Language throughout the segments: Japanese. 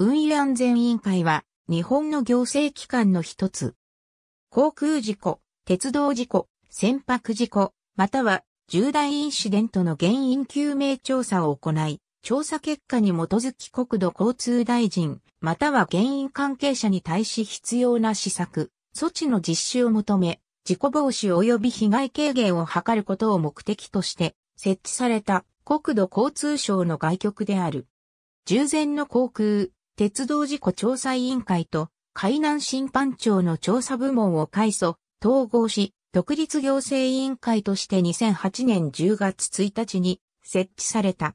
運輸安全委員会は日本の行政機関の一つ。航空事故、鉄道事故、船舶事故、または重大インシデントの原因究明調査を行い、調査結果に基づき国土交通大臣、または原因関係者に対し必要な施策、措置の実施を求め、事故防止及び被害軽減を図ることを目的として、設置された国土交通省の外局である。従前の航空、鉄道事故調査委員会と海南審判庁の調査部門を改組、統合し、独立行政委員会として2008年10月1日に設置された。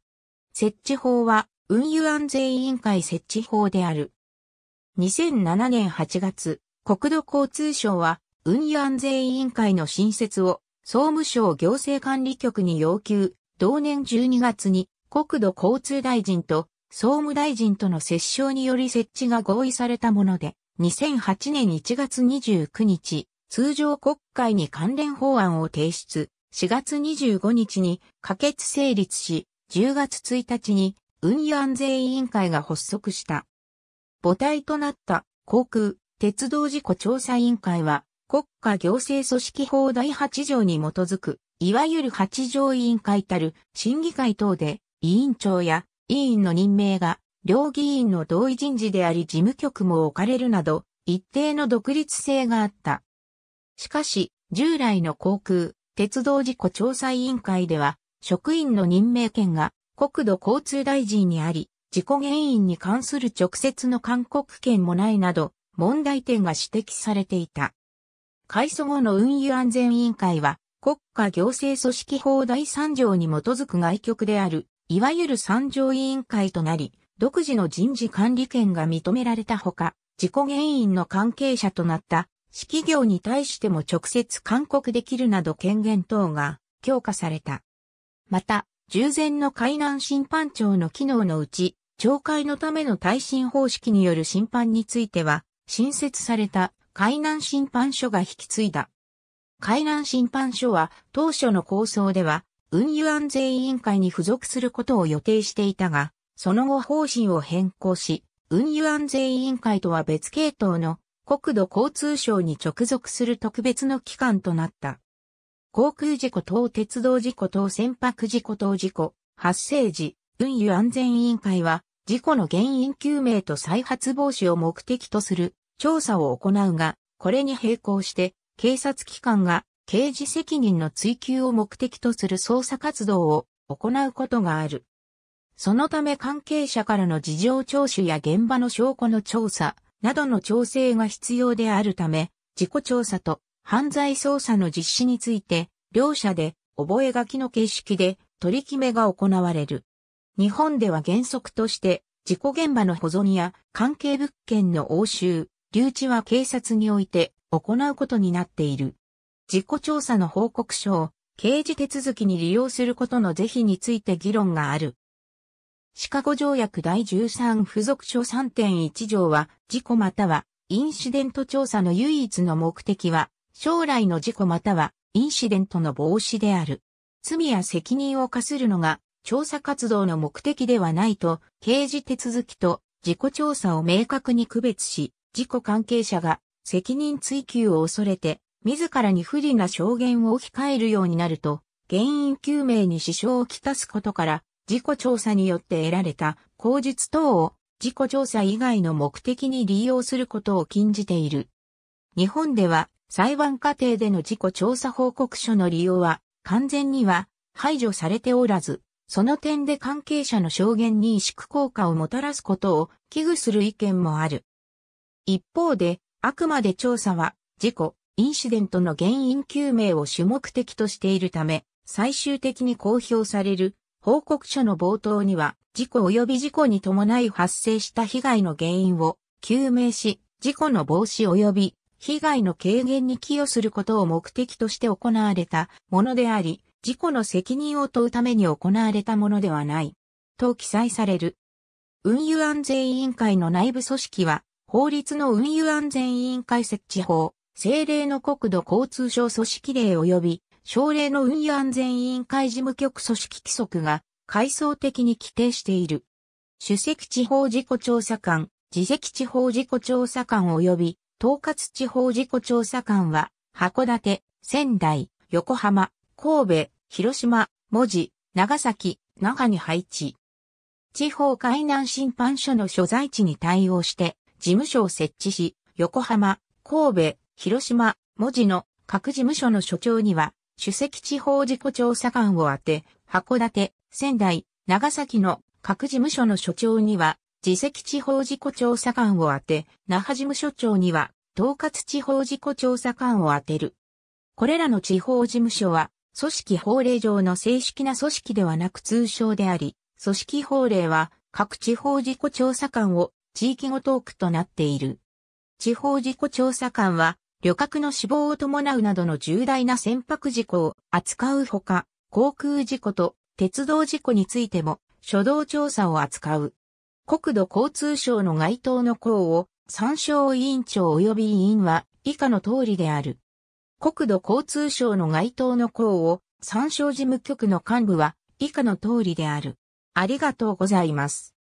設置法は運輸安全委員会設置法である。2007年8月、国土交通省は運輸安全委員会の新設を総務省行政管理局に要求、同年12月に国土交通大臣と総務大臣との折衝により設置が合意されたもので、2008年1月29日、通常国会に関連法案を提出、4月25日に可決成立し、10月1日に運輸安全委員会が発足した。母体となった航空、鉄道事故調査委員会は、国家行政組織法第8条に基づく、いわゆる8条委員会たる審議会等で、委員長や委員の任命が、両議員の同意人事であり事務局も置かれるなど、一定の独立性があった。しかし、従来の航空、鉄道事故調査委員会では、職員の任命権が国土交通大臣にあり、事故原因に関する直接の勧告権もないなど、問題点が指摘されていた。改祖後の運輸安全委員会は、国家行政組織法第3条に基づく外局であるいわゆる参上委員会となり、独自の人事管理権が認められたほか、事故原因の関係者となった私企業に対しても直接勧告できるなど権限等が強化された。また、従前の海南審判庁の機能のうち、懲戒のための耐震方式による審判については、新設された海南審判所が引き継いだ。海南審判所は当初の構想では運輸安全委員会に付属することを予定していたが、その後方針を変更し、運輸安全委員会とは別系統の国土交通省に直属する特別の機関となった。航空事故等鉄道事故等船舶事故等事故発生時、運輸安全委員会は事故の原因究明と再発防止を目的とする調査を行うが、これに並行して警察機関が刑事責任の追及を目的とする捜査活動を行うことがある。そのため関係者からの事情聴取や現場の証拠の調査などの調整が必要であるため、自己調査と犯罪捜査の実施について、両者で覚書の形式で取り決めが行われる。日本では原則として、事故現場の保存や関係物件の押収、留置は警察において行うことになっている。事故調査の報告書を刑事手続きに利用することの是非について議論がある。シカゴ条約第13付属書3.1条は、事故またはインシデント調査の唯一の目的は、将来の事故またはインシデントの防止である。罪や責任を課するのが調査活動の目的ではないと、刑事手続きと事故調査を明確に区別し、事故関係者が責任追及を恐れて自らに不利な証言を控えるようになると、原因究明に支障をきたすことから、事故調査によって得られた口述等を事故調査以外の目的に利用することを禁じている。日本では裁判過程での事故調査報告書の利用は完全には排除されておらず、その点で関係者の証言に萎縮効果をもたらすことを危惧する意見もある。一方で、あくまで調査は事故、インシデントの原因究明を主目的としているため、最終的に公表される報告書の冒頭には、事故及び事故に伴い発生した被害の原因を究明し、事故の防止及び被害の軽減に寄与することを目的として行われたものであり、事故の責任を問うために行われたものではない、と記載される。運輸安全委員会の内部組織は、法律の運輸安全委員会設置法、政令の国土交通省組織令及び、省令の運輸安全委員会事務局組織規則が、階層的に規定している。主席地方事故調査官、自責地方事故調査官及び、統括地方事故調査官は、函館、仙台、横浜、神戸、広島、文字、長崎、那覇に配置。地方海南審判所の所在地に対応して、事務所を設置し、横浜、神戸、広島、文字の各事務所の所長には、主席地方事故調査官を当て、函館、仙台、長崎の各事務所の所長には、自席地方事故調査官を当て、那覇事務所長には、統括地方事故調査官を当てる。これらの地方事務所は、組織法令上の正式な組織ではなく通称であり、組織法令は各地方事故調査官を地域ごとクとなっている。地方事故調査官は旅客の死亡を伴うなどの重大な船舶事故を扱うほか、航空事故と鉄道事故についても初動調査を扱う。国土交通省の該当の項を参照委員長及び委員は以下の通りである。国土交通省の該当の項を参照事務局の幹部は以下の通りである。ありがとうございます。